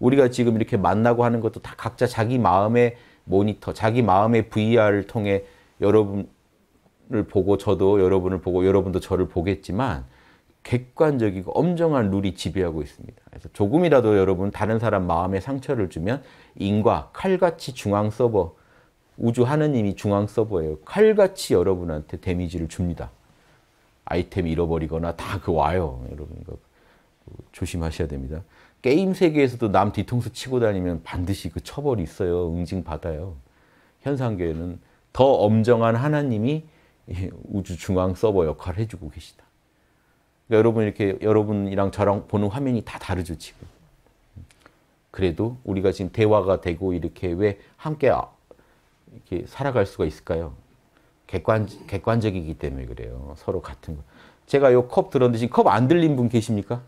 우리가 지금 이렇게 만나고 하는 것도 다 각자 자기 마음의 모니터, 자기 마음의 VR을 통해 여러분을 보고 저도 여러분을 보고 여러분도 저를 보겠지만 객관적이고 엄정한 룰이 지배하고 있습니다. 그래서 조금이라도 여러분 다른 사람 마음에 상처를 주면 인과 칼같이 중앙 서버 우주 하느님이 중앙 서버예요. 칼같이 여러분한테 데미지를 줍니다. 아이템 잃어버리거나 다 그 와요. 여러분 조심하셔야 됩니다. 게임 세계에서도 남 뒤통수 치고 다니면 반드시 그 처벌이 있어요. 응징 받아요. 현상교회는 더 엄정한 하나님이 우주 중앙 서버 역할을 해주고 계시다. 그러니까 여러분 이렇게 여러분이랑 저랑 보는 화면이 다 다르죠 지금. 그래도 우리가 지금 대화가 되고 이렇게 왜 함께 이렇게 살아갈 수가 있을까요? 객관 객관적이기 때문에 그래요. 서로 같은 거. 제가 요 컵 들었는데 지금 컵안 들린 분 계십니까?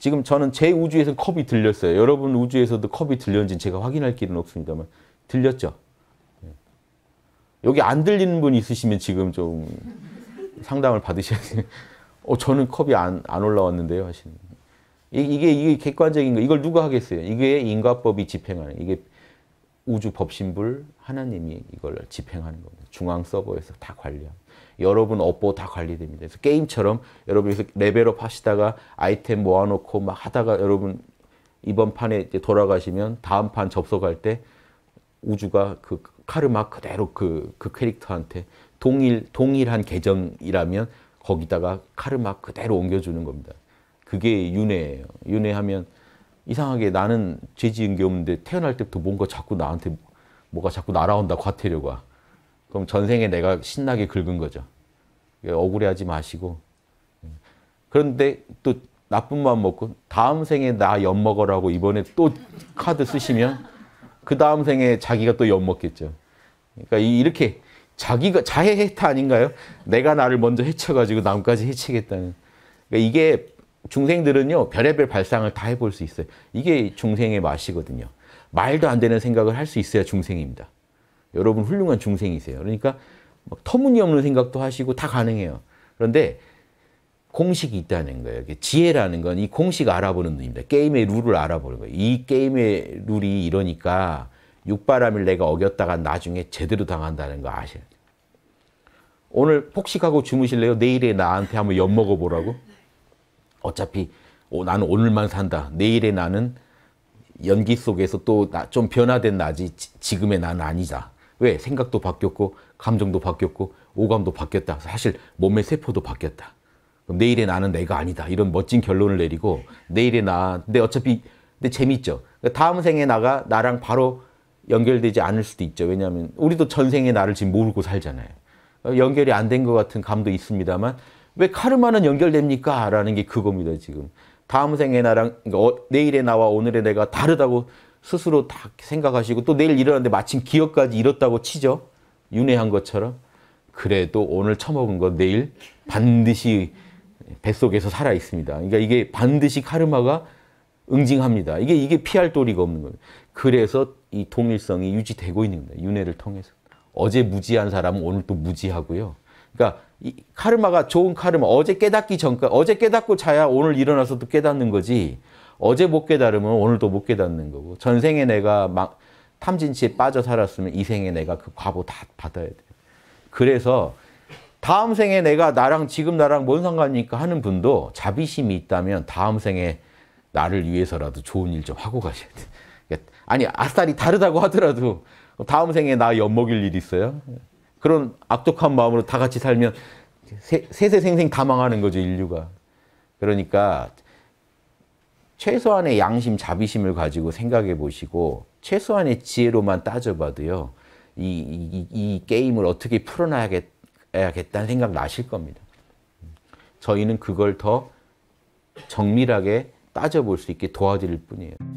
지금 저는 제 우주에서 컵이 들렸어요. 여러분 우주에서도 컵이 들렸는지 제가 확인할 길은 없습니다만 들렸죠. 예. 여기 안 들리는 분 있으시면 지금 좀 상담을 받으셔야 돼요. 어, 저는 컵이 안, 안 올라왔는데요 하시는. 이게, 이게 객관적인 거. 이걸 누가 하겠어요? 이게 인과법이 집행하는. 이게 우주 법신불 하나님이 이걸 집행하는 겁니다. 중앙 서버에서 다 관리합니다. 여러분 업보 다 관리됩니다. 그래서 게임처럼 여러분에서 레벨업 하시다가 아이템 모아놓고 막 하다가 여러분 이번 판에 돌아가시면 다음 판 접속할 때 우주가 그 카르마 그대로 그, 그 캐릭터한테 동일, 동일한 계정이라면 거기다가 카르마 그대로 옮겨주는 겁니다. 그게 윤회예요. 윤회하면 이상하게 나는 죄 지은 게 없는데 태어날 때부터 뭔가 자꾸 나한테 뭐가 자꾸 날아온다 과태료가 그럼 전생에 내가 신나게 긁은 거죠 억울해하지 마시고 그런데 또 나쁜 마음 먹고 다음 생에 나 엿먹으라고 이번에 또 카드 쓰시면 그 다음 생에 자기가 또 엿 먹겠죠 그러니까 이렇게 자기가 자해 해타 아닌가요? 내가 나를 먼저 해쳐가지고 남까지 해치겠다는 그러니까 이게 중생들은요, 별의별 발상을 다 해볼 수 있어요. 이게 중생의 맛이거든요. 말도 안 되는 생각을 할 수 있어야 중생입니다. 여러분 훌륭한 중생이세요. 그러니까 뭐 터무니없는 생각도 하시고 다 가능해요. 그런데 공식이 있다는 거예요. 지혜라는 건 이 공식 알아보는 눈입니다. 게임의 룰을 알아보는 거예요. 이 게임의 룰이 이러니까 육바람을 내가 어겼다가 나중에 제대로 당한다는 거 아셔야 돼요. 오늘 폭식하고 주무실래요? 내일에 나한테 한번 엿먹어보라고? 어차피 나는 오늘만 산다. 내일의 나는 연기 속에서 또 좀 변화된 나지 지금의 나는 아니다. 왜? 생각도 바뀌었고 감정도 바뀌었고 오감도 바뀌었다. 사실 몸의 세포도 바뀌었다. 그럼 내일의 나는 내가 아니다. 이런 멋진 결론을 내리고 내일의 나, 근데 어차피 근데 재밌죠. 그러니까 다음 생에 나가 나랑 바로 연결되지 않을 수도 있죠. 왜냐하면 우리도 전생의 나를 지금 모르고 살잖아요. 연결이 안 된 것 같은 감도 있습니다만 왜 카르마는 연결됩니까? 라는 게 그겁니다, 지금. 다음 생에 나랑, 그러니까 어, 내일의 나와 오늘의 내가 다르다고 스스로 다 생각하시고 또 내일 일어났는데 마침 기억까지 잃었다고 치죠. 윤회한 것처럼. 그래도 오늘 처먹은 거 내일 반드시 뱃속에서 살아 있습니다. 그러니까 이게 반드시 카르마가 응징합니다. 이게 이게 피할 도리가 없는 거예요. 그래서 이 동일성이 유지되고 있는 겁니다. 윤회를 통해서. 어제 무지한 사람은 오늘 또 무지하고요. 그러니까 이 카르마가 좋은 카르마, 어제 깨닫기 전까지, 그러니까 어제 깨닫고 자야 오늘 일어나서도 깨닫는 거지, 어제 못 깨달으면 오늘도 못 깨닫는 거고, 전생에 내가 막 탐진치에 빠져 살았으면 이 생에 내가 그 과보 다 받아야 돼. 그래서 다음 생에 내가 나랑 지금 나랑 뭔 상관입니까 하는 분도 자비심이 있다면 다음 생에 나를 위해서라도 좋은 일 좀 하고 가셔야 돼. 그러니까 아니, 아싸리 다르다고 하더라도 다음 생에 나 엿먹일 일 있어요? 그런 악독한 마음으로 다 같이 살면 세, 세생생 다 망하는 거죠, 인류가. 그러니까 최소한의 양심, 자비심을 가지고 생각해 보시고 최소한의 지혜로만 따져봐도요. 이, 이, 이 게임을 어떻게 풀어놔야겠다는 생각 나실 겁니다. 저희는 그걸 더 정밀하게 따져볼 수 있게 도와드릴 뿐이에요.